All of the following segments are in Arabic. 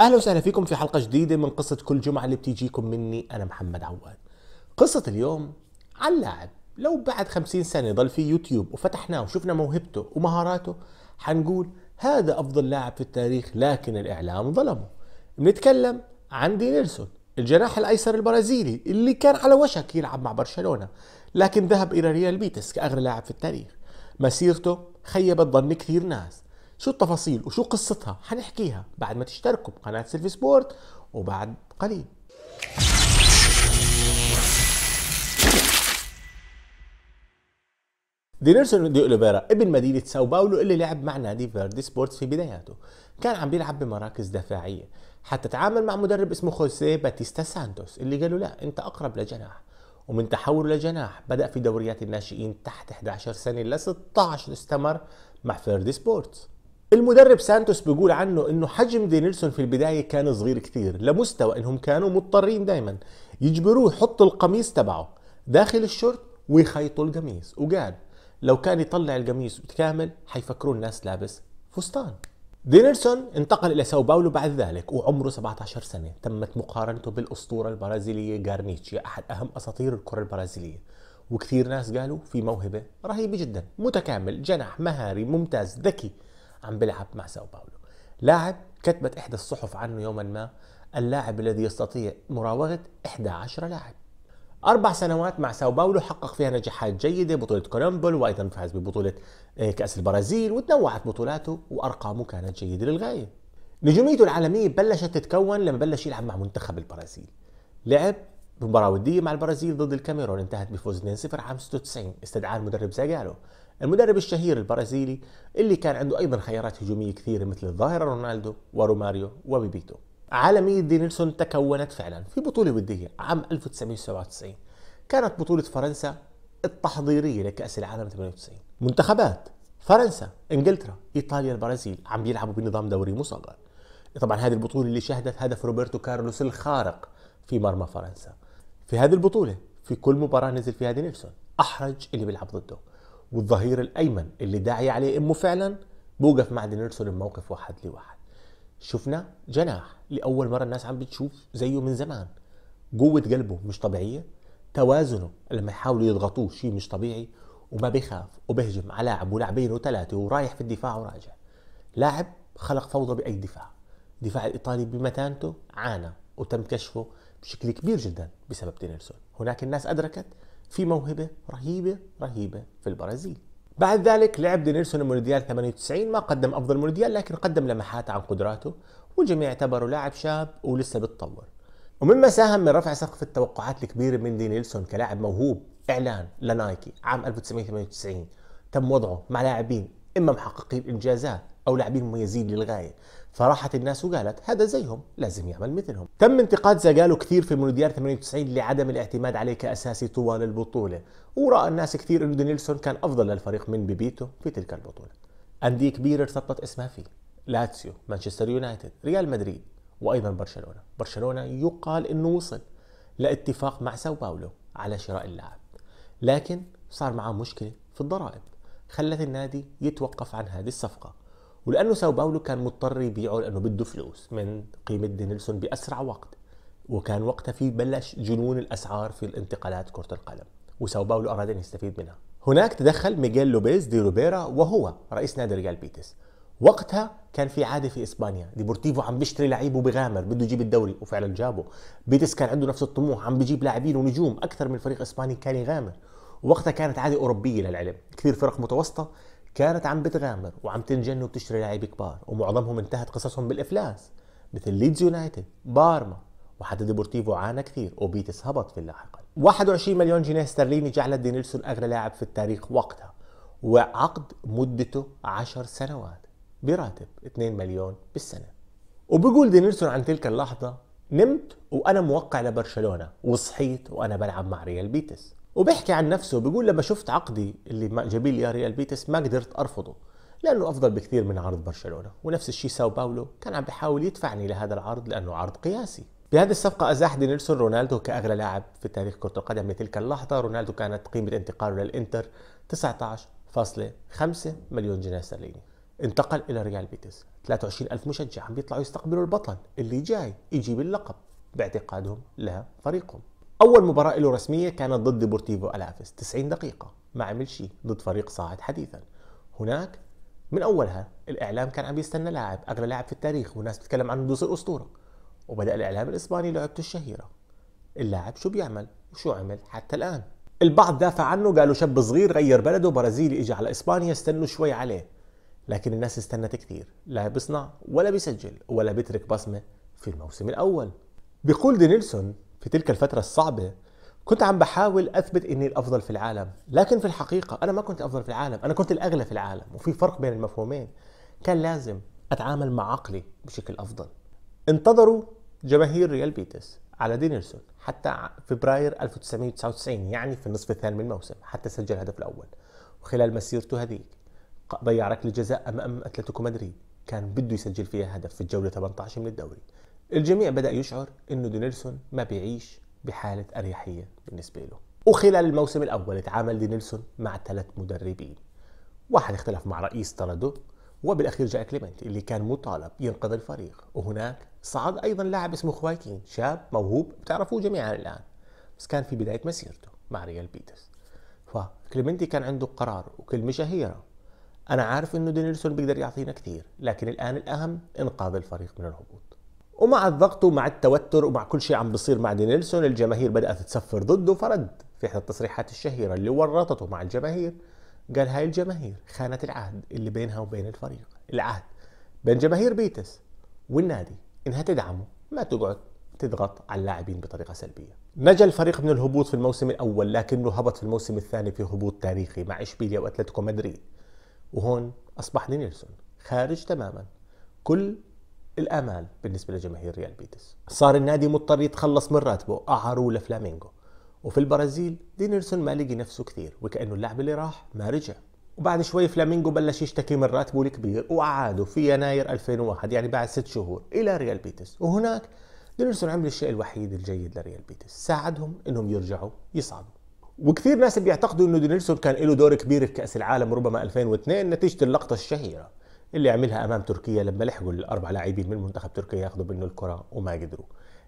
اهلا وسهلا فيكم في حلقه جديده من قصه كل جمعه اللي بتيجيكم مني انا محمد عواد قصه اليوم عن لاعب لو بعد خمسين سنه ضل في يوتيوب وفتحناه وشفنا موهبته ومهاراته حنقول هذا افضل لاعب في التاريخ لكن الاعلام ظلمه بنتكلم عن دي نيلسون الجناح الايسر البرازيلي اللي كان على وشك يلعب مع برشلونه لكن ذهب الى ريال بيتس كاغلى لاعب في التاريخ مسيرته خيبت ظن كثير ناس شو التفاصيل وشو قصتها حنحكيها بعد ما تشتركوا بقناة سيلفي سبورت وبعد قليل دينيرسون دي اوليفيرا ابن مدينة ساو باولو اللي لعب مع نادي فيردي سبورتس في بداياته كان عم بيلعب بمراكز دفاعية حتى تعامل مع مدرب اسمه خوسيه باتيستا سانتوس اللي قالوا لا انت اقرب لجناح ومن تحول لجناح بدأ في دوريات الناشئين تحت 11 سنة ل 16 استمر مع فيردي سبورتس المدرب سانتوس بيقول عنه انه حجم دينيلسون في البدايه كان صغير كثير لمستوى انهم كانوا مضطرين دائما يجبروه يحط القميص تبعه داخل الشورت ويخيطوا القميص وقال لو كان يطلع القميص كامل حيفكروا الناس لابس فستان دينيلسون انتقل الى ساو باولو بعد ذلك وعمره 17 سنه تمت مقارنته بالاسطوره البرازيليه غارنيتشي احد اهم اساطير الكره البرازيليه وكثير ناس قالوا في موهبه رهيبه جدا متكامل جناح مهاري ممتاز ذكي عم بيلعب مع ساو باولو لاعب كتبت إحدى الصحف عنه يوما ما اللاعب الذي يستطيع مراوغة 11 لاعب أربع سنوات مع ساو باولو حقق فيها نجاحات جيدة بطولة كولومبول وأيضا فاز ببطولة آه، كأس البرازيل وتنوعت بطولاته وأرقامه كانت جيدة للغاية نجوميته العالمية بلشت تتكون لما بلش يلعب مع منتخب البرازيل لعب مباراة ودية مع البرازيل ضد الكاميرون انتهت بفوز 2-0 عام 96 استدعاه المدرب زاجالو المدرب الشهير البرازيلي اللي كان عنده أيضا خيارات هجومية كثيرة مثل الظاهرة رونالدو وروماريو وبيبيتو عالمية دي نيلسون تكونت فعلا في بطولة ودية عام 1997 كانت بطولة فرنسا التحضيرية لكأس العالم 98 منتخبات فرنسا انجلترا ايطاليا البرازيل عم بيلعبوا بنظام دوري مصغر طبعا هذه البطولة اللي شهدت هدف روبرتو كارلوس الخارق في مرمى فرنسا في هذه البطولة في كل مباراة نزل فيها دي نيلسون أحرج اللي بيلعب ضده والظهير الايمن اللي داعي عليه امه فعلا بوقف مع دينيرسون الموقف واحد لواحد شفنا جناح لاول مره الناس عم بتشوف زيه من زمان قوه قلبه مش طبيعيه توازنه لما يحاولوا يضغطوه شيء مش طبيعي وما بيخاف وبهجم على لاعب ولاعبين وثلاثه ورايح في الدفاع وراجع لاعب خلق فوضى باي دفاع الدفاع الايطالي بمتانته عانى وتم كشفه بشكل كبير جدا بسبب دينيرسون هناك الناس ادركت في موهبه رهيبه رهيبه في البرازيل بعد ذلك لعب دينيرسون مونديال 98 ما قدم افضل مونديال لكن قدم لمحات عن قدراته والجميع اعتبره لاعب شاب ولسه بتطور ومما ساهم من رفع سقف التوقعات الكبيره من دينيلسون كلاعب موهوب اعلان لنايكي عام 1998 تم وضعه مع لاعبين اما محققين انجازات او لاعبين مميزين للغايه فراحت الناس وقالت هذا زيهم لازم يعمل مثلهم تم انتقاد زاجالو كثير في مونديال 98 لعدم الاعتماد عليه كأساسي طوال البطولة ورأى الناس كثير أنه دينيلسون كان أفضل للفريق من بيبيتو في تلك البطولة أندية كبيرة ارتبطت اسمها فيه لاتسيو مانشستر يونايتد ريال مدريد وأيضا برشلونة برشلونة يقال أنه وصل لاتفاق مع ساو باولو على شراء اللاعب لكن صار معه مشكلة في الضرائب خلت النادي يتوقف عن هذه الصفقة ولانه ساو باولو كان مضطر يبيعه لانه بده فلوس من قيمه دينيلسون باسرع وقت وكان وقتها في بلش جنون الاسعار في الانتقالات كره القدم وساو باولو اراد ان يستفيد منها هناك تدخل ميغيل لوبيز دي روبيرا وهو رئيس نادي ريال بيتس وقتها كان في عاده في اسبانيا ديبورتيفو عم بيشتري لعيب وبغامر بده يجيب الدوري وفعلا جابه بيتس كان عنده نفس الطموح عم بيجيب لاعبين ونجوم اكثر من فريق اسباني كان يغامر وقتها كانت عاده اوروبيه للعلم كثير فرق متوسطه كانت عم بتغامر وعم تنجن وبتشتري لعيبه كبار ومعظمهم انتهت قصصهم بالافلاس مثل ليدز يونايتد بارما وحتى ديبورتيفو عانى كثير وبيتس هبط في اللاحقا 21 مليون جنيه استرليني جعلت دينيلسون اغلى لاعب في التاريخ وقتها وعقد مدته 10 سنوات براتب 2 مليون بالسنه وبقول دينيلسون عن تلك اللحظه نمت وانا موقع لبرشلونه وصحيت وانا بلعب مع ريال بيتس وبيحكي عن نفسه بيقول لما شفت عقدي اللي جابيه لي ريال بيتس ما قدرت ارفضه لانه افضل بكثير من عرض برشلونه ونفس الشيء ساو باولو كان عم بيحاول يدفعني لهذا العرض لانه عرض قياسي بهذه الصفقة أزاح دي نيلسون رونالدو كأغلى لاعب في تاريخ كرة القدم لتلك اللحظة رونالدو كانت قيمة انتقاله للإنتر 19.5 مليون جنيه استرليني انتقل إلى ريال بيتس 23 ألف مشجع عم بيطلعوا يستقبلوا البطل اللي جاي يجيب اللقب باعتقادهم لفريقهم اول مباراه له رسميه كانت ضد ديبورتيفو الافيس 90 دقيقه ما عمل شيء ضد فريق صاعد حديثا هناك من اولها الاعلام كان عم يستنى لاعب اغلى لاعب في التاريخ والناس بتتكلم عنه بده يصير اسطوره وبدا الاعلام الاسباني لعبته الشهيره اللاعب شو بيعمل وشو عمل حتى الان البعض دافع عنه قالوا شاب صغير غير بلده برازيلي اجى على اسبانيا استنوا شوي عليه لكن الناس استنت كثير لا بيصنع ولا بيسجل ولا بيترك بصمه في الموسم الاول بيقول دينيلسون في تلك الفترة الصعبة كنت عم بحاول اثبت اني الافضل في العالم، لكن في الحقيقة انا ما كنت الافضل في العالم، انا كنت الاغلى في العالم، وفي فرق بين المفهومين. كان لازم اتعامل مع عقلي بشكل افضل. انتظروا جماهير ريال بيتس على دينيلسون حتى فبراير 1999 يعني في النصف الثاني من الموسم حتى سجل الهدف الاول. وخلال مسيرته هذيك ضيع ركله جزاء امام اتلتيكو مدريد، كان بده يسجل فيها هدف في الجولة 18 من الدوري. الجميع بدأ يشعر أنه دينيلسون ما بيعيش بحالة أريحية بالنسبة له وخلال الموسم الأول تعامل دينيلسون مع ثلاث مدربين واحد اختلف مع رئيس طرده وبالأخير جاء كليمنت اللي كان مطالب ينقذ الفريق وهناك صعد أيضا لاعب اسمه خوايكين شاب موهوب بتعرفوه جميعا الآن بس كان في بداية مسيرته مع ريال بيتس فكليمنتي كان عنده قرار وكلمة شهيرة أنا عارف إنه دينيلسون بيقدر يعطينا كثير لكن الآن الأهم إنقاذ الفريق من الهبوط ومع الضغط ومع التوتر ومع كل شيء عم بصير مع دينيلسون الجماهير بدأت تسفر ضده فرد في إحدى التصريحات الشهيرة اللي ورطته مع الجماهير قال هاي الجماهير خانت العهد اللي بينها وبين الفريق العهد بين جماهير بيتس والنادي إنها تدعمه ما تقعد تضغط على اللاعبين بطريقة سلبية نجا الفريق من الهبوط في الموسم الأول لكنه هبط في الموسم الثاني في هبوط تاريخي مع إشبيليا وأتلتيكو مدريد وهون أصبح دينيلسون خارج تماما كل الآمال بالنسبة لجماهير ريال بيتس صار النادي مضطر يتخلص من راتبه أعاروه لفلامينغو وفي البرازيل دينيرسون ما لقي نفسه كثير وكأنه اللاعب اللي راح ما رجع وبعد شوي فلامينغو بلش يشتكي من راتبه الكبير وأعاده في يناير 2001 يعني بعد ست شهور إلى ريال بيتس وهناك دينيرسون عمل الشيء الوحيد الجيد لريال بيتس ساعدهم انهم يرجعوا يصعدوا وكثير ناس بيعتقدوا انه دينيرسون كان له دور كبير في كاس العالم ربما 2002 نتيجه اللقطه الشهيره اللي عملها امام تركيا لما لحقوا الاربع لاعبين من منتخب تركيا ياخذوا منه الكره وما قدروا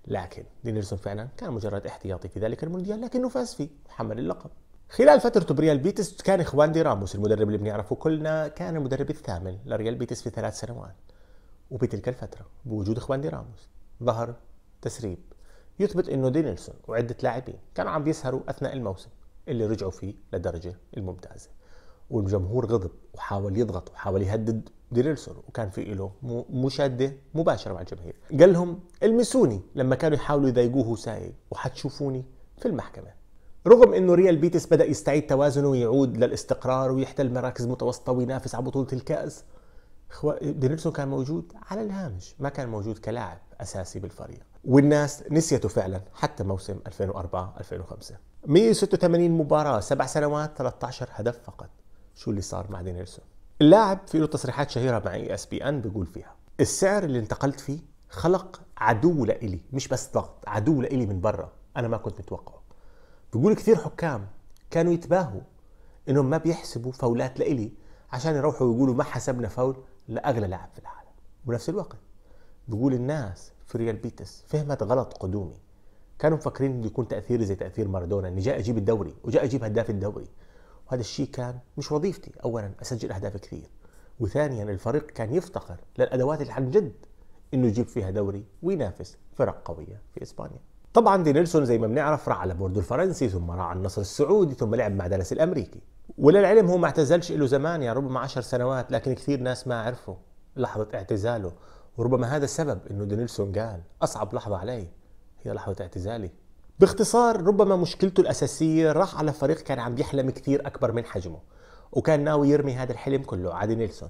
لكن دينيرسون فعلا كان مجرد احتياطي في ذلك المونديال لكنه فاز فيه وحمل اللقب خلال فترته بريال بيتس كان إخوان دي راموس المدرب اللي بنعرفه كلنا كان المدرب الثامن لريال بيتس في ثلاث سنوات وبتلك الفترة بوجود إخوان دي راموس ظهر تسريب يثبت أنه دينيلسون وعدة لاعبين كانوا عم بيسهروا أثناء الموسم اللي رجعوا فيه للدرجة الممتازة والجمهور غضب وحاول يضغط وحاول يهدد ديريلسون وكان في له مشاده مباشره مع الجماهير قال لهم المسوني لما كانوا يحاولوا يضايقوه ساي وحتشوفوني في المحكمه رغم انه ريال بيتس بدا يستعيد توازنه ويعود للاستقرار ويحتل مراكز متوسطه وينافس على بطوله الكاس دينيلسون كان موجود على الهامش ما كان موجود كلاعب اساسي بالفريق والناس نسيته فعلا حتى موسم 2004 2005 186 مباراه سبع سنوات 13 هدف فقط شو اللي صار مع دينيرسون اللاعب في له تصريحات شهيره مع اي اس بي ان بيقول فيها السعر اللي انتقلت فيه خلق عدو لإلي مش بس ضغط عدو لإلي من برا انا ما كنت متوقعه بيقول كثير حكام كانوا يتباهوا انهم ما بيحسبوا فاولات لإلي عشان يروحوا ويقولوا ما حسبنا فاول لاغلى لاعب في العالم وبنفس الوقت بيقول الناس في ريال بيتس فهمت غلط قدومي كانوا مفكرين انه يكون تاثيري زي تاثير مارادونا اني جاي اجيب الدوري وجاي اجيب هداف الدوري هذا الشيء كان مش وظيفتي اولا اسجل اهداف كثير وثانيا الفريق كان يفتقر للادوات اللي عن جد انه يجيب فيها دوري وينافس فرق قويه في اسبانيا طبعا دي نيلسون زي ما بنعرف راح على بوردو الفرنسي ثم راح على النصر السعودي ثم لعب مع دالاس الامريكي وللعلم هو ما اعتزلش له زمان يعني ربما عشر سنوات لكن كثير ناس ما عرفوا لحظة اعتزاله وربما هذا السبب انه دي نيلسون قال اصعب لحظة علي هي لحظة اعتزالي باختصار ربما مشكلته الأساسية راح على فريق كان عم يحلم كثير أكبر من حجمه وكان ناوي يرمي هذا الحلم كله عادي نيلسون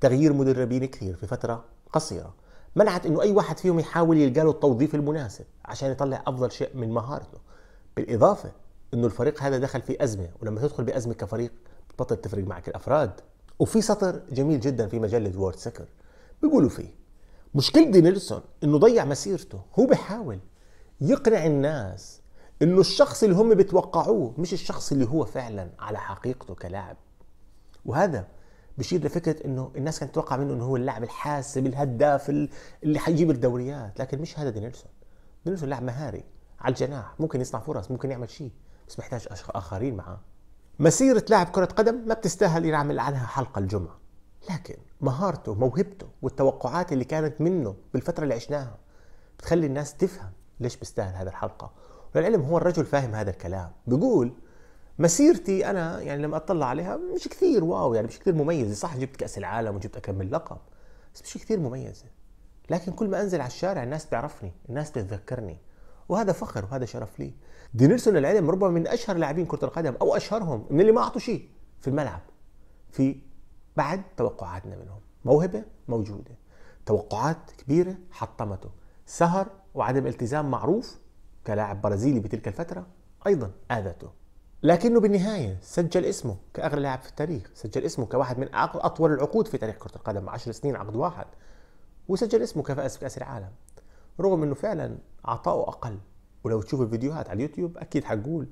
تغيير مدربين كثير في فترة قصيرة منعت انه اي واحد فيهم يحاول يلقى له التوظيف المناسب عشان يطلع افضل شيء من مهارته بالاضافه انه الفريق هذا دخل في ازمه ولما تدخل بازمه كفريق بطل تفرق معك الافراد وفي سطر جميل جدا في مجله وورد سكر بيقولوا فيه مشكلة دي نيلسون انه ضيع مسيرته هو بحاول يقنع الناس انه الشخص اللي هم بيتوقعوه مش الشخص اللي هو فعلا على حقيقته كلاعب وهذا بشير لفكره انه الناس كانت تتوقع منه انه هو اللاعب الحاسب الهداف اللي حيجيب الدوريات لكن مش هذا دينيلسون دينيلسون لاعب مهاري على الجناح ممكن يصنع فرص ممكن يعمل شيء بس محتاج اخرين معاه مسيرة لاعب كرة قدم ما بتستاهل يعمل عنها حلقة الجمعة لكن مهارته موهبته والتوقعات اللي كانت منه بالفترة اللي عشناها بتخلي الناس تفهم ليش بيستاهل هذه الحلقه وللعلم هو الرجل فاهم هذا الكلام بيقول مسيرتي انا يعني لما اطلع عليها مش كثير واو يعني مش كثير مميزه صح جبت كاس العالم وجبت اكمل لقب بس مش كثير مميزه لكن كل ما انزل على الشارع الناس تعرفني الناس تتذكرني وهذا فخر وهذا شرف لي دي نيلسون للعلم ربما من اشهر لاعبين كره القدم او اشهرهم من اللي ما اعطوا شيء في الملعب في بعد توقعاتنا منهم موهبه موجوده توقعات كبيره حطمته سهر وعدم التزام معروف كلاعب برازيلي بتلك الفترة أيضا آذته لكنه بالنهاية سجل اسمه كأغلى لاعب في التاريخ سجل اسمه كواحد من أطول العقود في تاريخ كرة القدم 10 سنين عقد واحد وسجل اسمه كفائز كأس العالم رغم أنه فعلا عطاؤه أقل ولو تشوف الفيديوهات على اليوتيوب أكيد حقول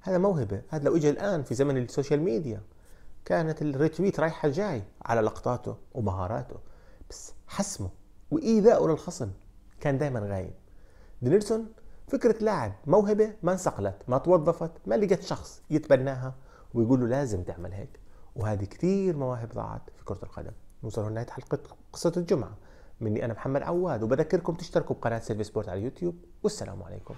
هذا موهبة هذا لو إجا الآن في زمن السوشيال ميديا كانت الريتويت رايحة جاي على لقطاته ومهاراته بس حسمه وإيذاءه للخصم كان دائما غايب دينيرسون فكرة لاعب موهبة ما انسقلت ما توظفت ما لقت شخص يتبناها ويقول له لازم تعمل هيك وهذه كثير مواهب ضاعت في كرة القدم نوصل لنهاية حلقة قصة الجمعة مني أنا محمد عواد وبذكركم تشتركوا بقناة سيرفي سبورت على اليوتيوب والسلام عليكم